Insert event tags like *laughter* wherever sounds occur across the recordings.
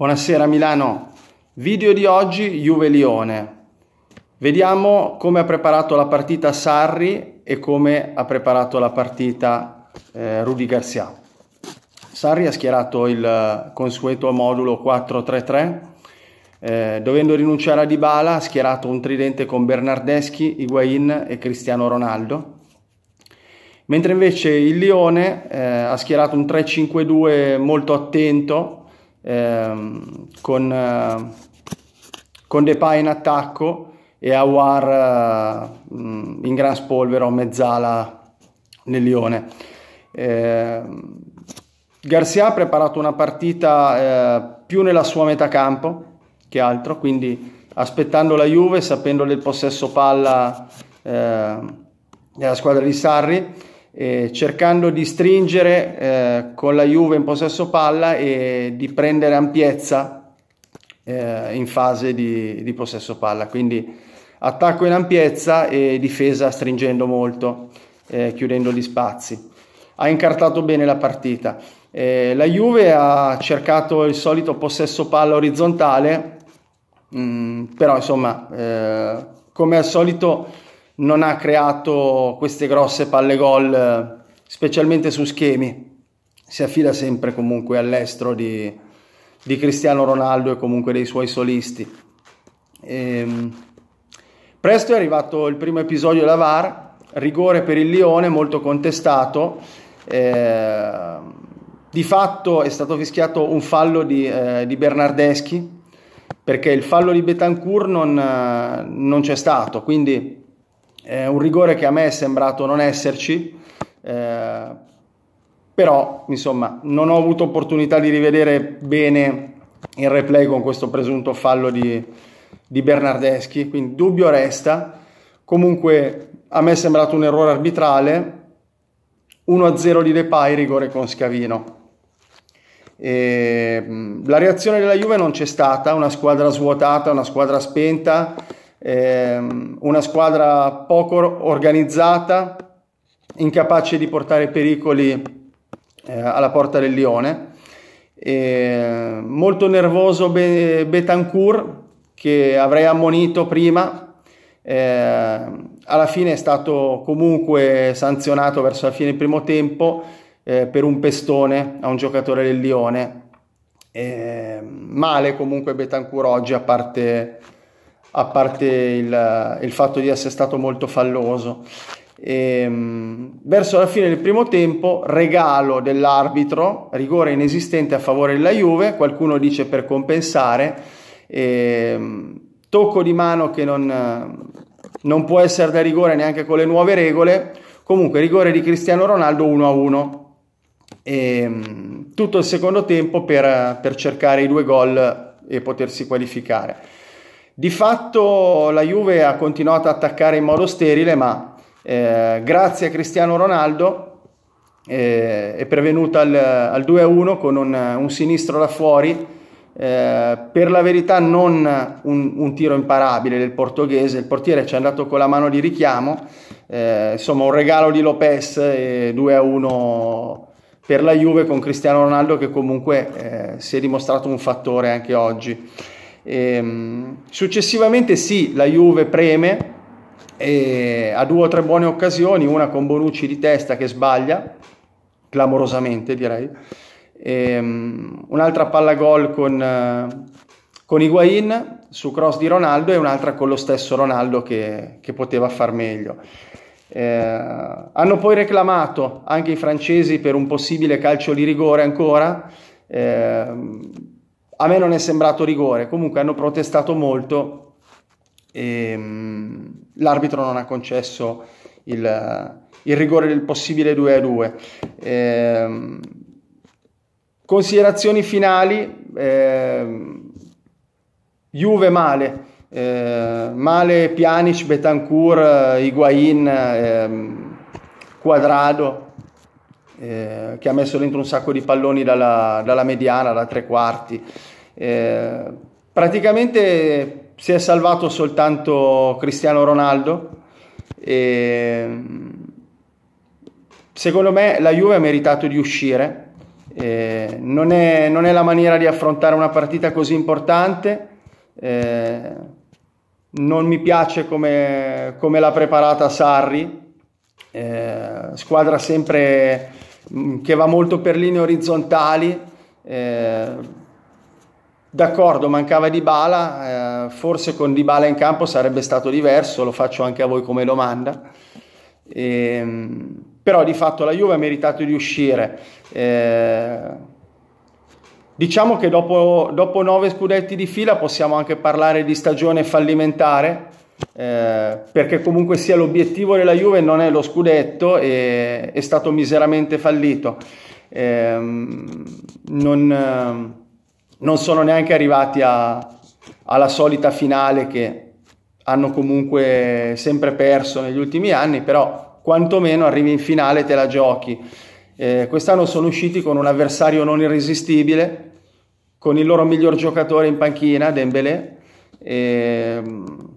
Buonasera Milano, video di oggi Juve-Lione. Vediamo come ha preparato la partita Sarri e come ha preparato la partita eh, Rudy Garcia. Sarri ha schierato il consueto modulo 4-3-3, eh, dovendo rinunciare a Dybala ha schierato un tridente con Bernardeschi, Higuain e Cristiano Ronaldo. Mentre invece il Lione eh, ha schierato un 3-5-2 molto attento, ehm, con, eh, con Depay in attacco e Awar eh, in gran spolvero a mezzala nel Lione. Eh, Garcia ha preparato una partita eh, più nella sua metà campo che altro, quindi aspettando la Juve, sapendo del possesso palla ehm, della squadra di Sarri eh, cercando di stringere eh, con la Juve in possesso palla e di prendere ampiezza eh, in fase di, di, possesso palla. Quindi attacco in ampiezza e difesa stringendo molto, eh, chiudendo gli spazi. Ha incartato bene la partita. Eh, la Juve ha cercato il solito possesso palla orizzontale, mh, mm, però insomma, eh, come al solito non ha creato queste grosse palle gol, eh, specialmente su schemi. Si affida sempre comunque all'estero di, di, Cristiano Ronaldo e comunque dei suoi solisti. E, ehm, presto è arrivato il primo episodio della VAR, rigore per il Lione, molto contestato. Eh, di fatto è stato fischiato un fallo di, eh, di Bernardeschi perché il fallo di Betancourt non, eh, non c'è stato, quindi è un rigore che a me è sembrato non esserci, eh, però insomma non ho avuto opportunità di rivedere bene il replay con questo presunto fallo di, di Bernardeschi, quindi dubbio resta. Comunque a me è sembrato un errore arbitrale, 1-0 di Depay, rigore con Scavino. E, mm, la reazione della Juve non c'è stata, una squadra svuotata, una squadra spenta ehm, una squadra poco organizzata, incapace di portare pericoli eh, alla porta del Lione. Eh, molto nervoso Be- Betancourt che avrei ammonito prima, eh, alla fine è stato comunque sanzionato verso la fine del primo tempo eh, per un pestone a un giocatore del Lione. Ehm, male comunque Betancourt oggi a parte a parte il, il fatto di essere stato molto falloso. E, ehm, verso la fine del primo tempo, regalo dell'arbitro, rigore inesistente a favore della Juve, qualcuno dice per compensare, e, ehm, tocco di mano che non, non può essere da rigore neanche con le nuove regole, comunque rigore di Cristiano Ronaldo 1-1. E, ehm, tutto il secondo tempo per, per cercare i due gol e potersi qualificare. Di fatto la Juve ha continuato a attaccare in modo sterile, ma eh, grazie a Cristiano Ronaldo eh, è prevenuta al, al 2-1 con un, un, sinistro da fuori. Eh, per la verità non un, un, tiro imparabile del portoghese, il portiere ci è andato con la mano di richiamo, eh, insomma un regalo di Lopez e 2-1 per la Juve con Cristiano Ronaldo che comunque eh, si è dimostrato un fattore anche oggi. Ehm, successivamente sì, la Juve preme e eh, ha due o tre buone occasioni, una con Bonucci di testa che sbaglia, clamorosamente direi, ehm, un'altra palla gol con, eh, con Higuain su cross di Ronaldo e un'altra con lo stesso Ronaldo che, che poteva far meglio. Eh, hanno poi reclamato anche i francesi per un possibile calcio di rigore ancora. Eh, a me non è sembrato rigore, comunque hanno protestato molto e um, l'arbitro non ha concesso il, il rigore del possibile 2 a 2. Ehm, considerazioni finali, ehm, Juve male, ehm, male Pjanic, Betancourt, Higuain, Quadrado, ehm, eh, che ha messo dentro un sacco di palloni dalla, dalla mediana, da tre quarti. Eh, praticamente si è salvato soltanto Cristiano Ronaldo. E, mm, secondo me la Juve ha meritato di uscire. Eh, non, è, non, è, la maniera di affrontare una partita così importante. Eh, non mi piace come, come l'ha preparata Sarri, eh, squadra sempre Mm, che va molto per linee orizzontali. Eh, D'accordo, mancava Di Bala, eh, forse con Di Bala in campo sarebbe stato diverso, lo faccio anche a voi come domanda. E, ehm, però di fatto la Juve ha meritato di uscire. Eh, diciamo che dopo, dopo nove scudetti di fila possiamo anche parlare di stagione fallimentare, eh, perché comunque sia l'obiettivo della Juve non è lo scudetto e è stato miseramente fallito. Ehm, eh, non, non, sono neanche arrivati a, alla solita finale che hanno comunque sempre perso negli ultimi anni, però quantomeno arrivi in finale e te la giochi. Eh, quest'anno sono usciti con un avversario non irresistibile, con il loro miglior giocatore in panchina, Dembélé, e, ehm,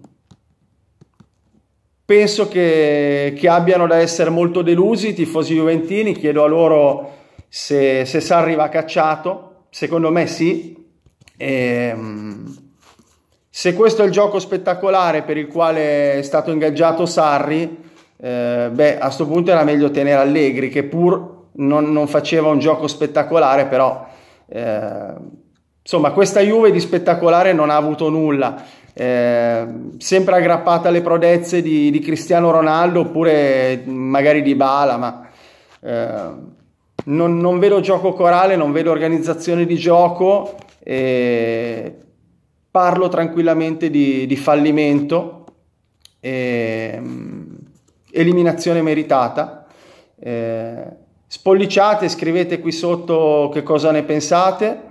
penso che, che, abbiano da essere molto delusi i tifosi juventini, chiedo a loro se, se Sarri va cacciato, secondo me sì. E, ehm, se questo è il gioco spettacolare per il quale è stato ingaggiato Sarri, eh, beh, a questo punto era meglio tenere Allegri, che pur non, non faceva un gioco spettacolare, però... Eh, insomma, questa Juve di spettacolare non ha avuto nulla eh, sempre aggrappata alle prodezze di, di, Cristiano Ronaldo oppure magari di Bala, ma eh, non, non, vedo gioco corale, non vedo organizzazione di gioco, eh, parlo tranquillamente di, di fallimento, mm, eliminazione meritata. Eh, spolliciate, scrivete qui sotto che cosa ne pensate,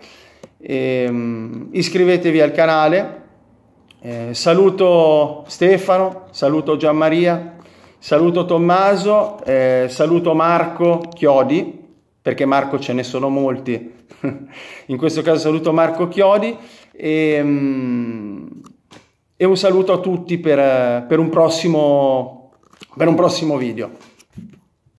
mm, iscrivetevi al canale eh, saluto Stefano, saluto Gianmaria, saluto Tommaso, eh, saluto Marco Chiodi, perché Marco ce ne sono molti. *laughs* In questo caso saluto Marco Chiodi e, mm, e un saluto a tutti per, per, un, prossimo, per un prossimo video.